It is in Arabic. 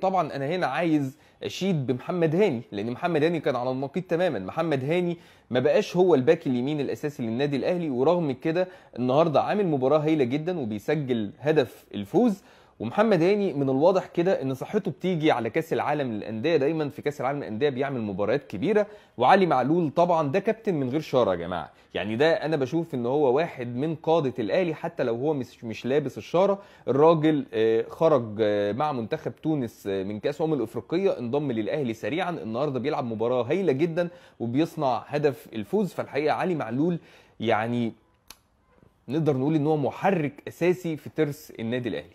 طبعا انا هنا عايز اشيد بمحمد هاني لان محمد هاني كان على النقيض تماما محمد هاني ما بقاش هو الباك اليمين الاساسي للنادي الاهلي ورغم كده النهارده عامل مباراه هايله جدا وبيسجل هدف الفوز ومحمد هاني من الواضح كده ان صحته بتيجي على كاس العالم للانديه دايما في كاس العالم للانديه بيعمل مباريات كبيره وعلي معلول طبعا ده كابتن من غير شاره يا جماعه يعني ده انا بشوف ان هو واحد من قاده الاهلي حتى لو هو مش مش لابس الشاره الراجل آه، خرج آه، مع منتخب تونس آه، من كاس امم الافريقيه انضم للاهلي سريعا النهارده بيلعب مباراه هايله جدا وبيصنع هدف الفوز فالحقيقه علي معلول يعني نقدر نقول ان هو محرك اساسي في ترس النادي الاهلي